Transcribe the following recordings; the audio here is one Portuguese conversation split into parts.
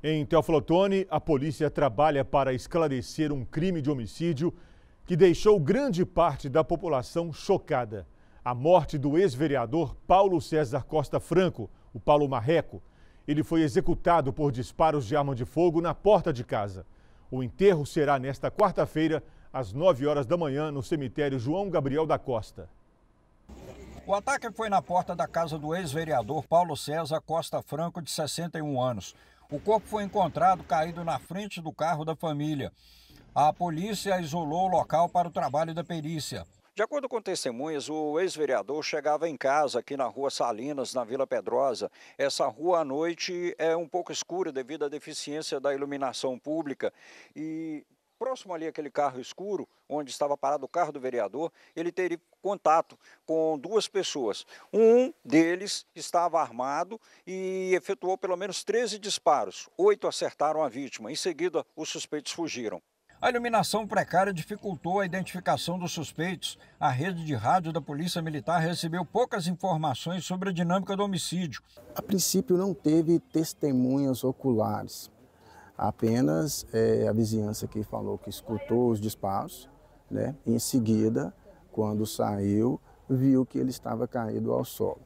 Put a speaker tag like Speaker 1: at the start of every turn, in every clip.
Speaker 1: Em Teoflotone, a polícia trabalha para esclarecer um crime de homicídio que deixou grande parte da população chocada. A morte do ex-vereador Paulo César Costa Franco, o Paulo Marreco. Ele foi executado por disparos de arma de fogo na porta de casa. O enterro será nesta quarta-feira, às 9 horas da manhã, no cemitério João Gabriel da Costa.
Speaker 2: O ataque foi na porta da casa do ex-vereador Paulo César Costa Franco, de 61 anos. O corpo foi encontrado caído na frente do carro da família. A polícia isolou o local para o trabalho da perícia. De acordo com testemunhas, o ex-vereador chegava em casa aqui na rua Salinas, na Vila Pedrosa. Essa rua à noite é um pouco escura devido à deficiência da iluminação pública e próximo ali aquele carro escuro, onde estava parado o carro do vereador, ele teve contato com duas pessoas. Um deles estava armado e efetuou pelo menos 13 disparos. Oito acertaram a vítima. Em seguida, os suspeitos fugiram. A iluminação precária dificultou a identificação dos suspeitos. A rede de rádio da Polícia Militar recebeu poucas informações sobre a dinâmica do homicídio.
Speaker 3: A princípio, não teve testemunhas oculares. Apenas é, a vizinhança que falou que escutou os disparos, né? em seguida, quando saiu, viu que ele estava caído ao solo.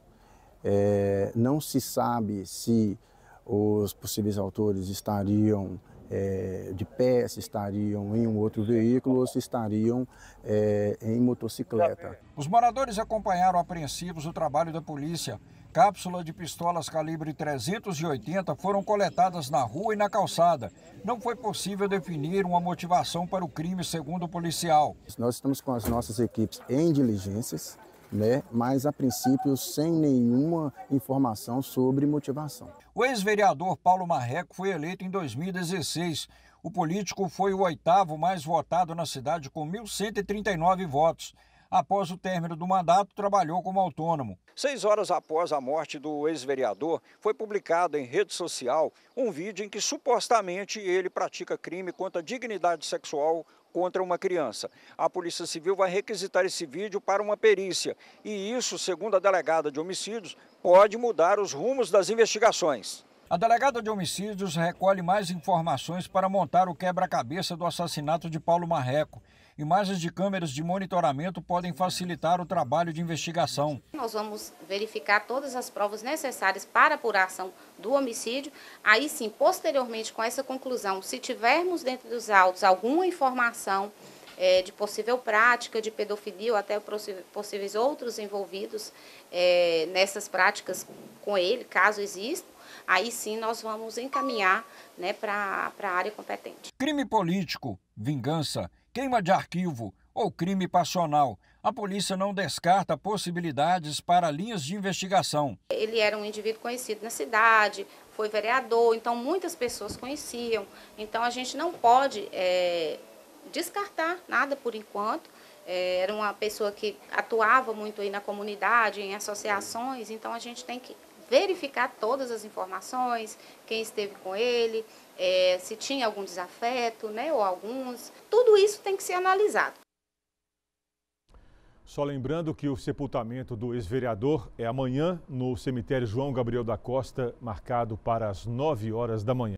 Speaker 3: É, não se sabe se os possíveis autores estariam é, de pé, se estariam em um outro veículo ou se estariam é, em motocicleta.
Speaker 2: Os moradores acompanharam apreensivos o trabalho da polícia Cápsula de pistolas calibre 380 foram coletadas na rua e na calçada. Não foi possível definir uma motivação para o crime, segundo o policial.
Speaker 3: Nós estamos com as nossas equipes em diligências, né? mas a princípio sem nenhuma informação sobre motivação.
Speaker 2: O ex-vereador Paulo Marreco foi eleito em 2016. O político foi o oitavo mais votado na cidade com 1.139 votos após o término do mandato, trabalhou como autônomo. Seis horas após a morte do ex-vereador, foi publicado em rede social um vídeo em que supostamente ele pratica crime contra a dignidade sexual contra uma criança. A Polícia Civil vai requisitar esse vídeo para uma perícia. E isso, segundo a delegada de homicídios, pode mudar os rumos das investigações. A delegada de homicídios recolhe mais informações para montar o quebra-cabeça do assassinato de Paulo Marreco imagens de câmeras de monitoramento podem facilitar o trabalho de investigação.
Speaker 4: Nós vamos verificar todas as provas necessárias para apuração do homicídio. Aí sim, posteriormente, com essa conclusão, se tivermos dentro dos autos alguma informação é, de possível prática de pedofilia ou até possíveis outros envolvidos é, nessas práticas com ele, caso exista, aí sim nós vamos encaminhar né, para a área competente.
Speaker 2: Crime político, vingança queima de arquivo ou crime passional. A polícia não descarta possibilidades para linhas de investigação.
Speaker 4: Ele era um indivíduo conhecido na cidade, foi vereador, então muitas pessoas conheciam. Então a gente não pode é, descartar nada por enquanto. É, era uma pessoa que atuava muito aí na comunidade, em associações, então a gente tem que verificar todas as informações, quem esteve com ele, é, se tinha algum desafeto, né, ou alguns. Tudo isso tem que ser analisado.
Speaker 1: Só lembrando que o sepultamento do ex-vereador é amanhã no cemitério João Gabriel da Costa, marcado para as 9 horas da manhã.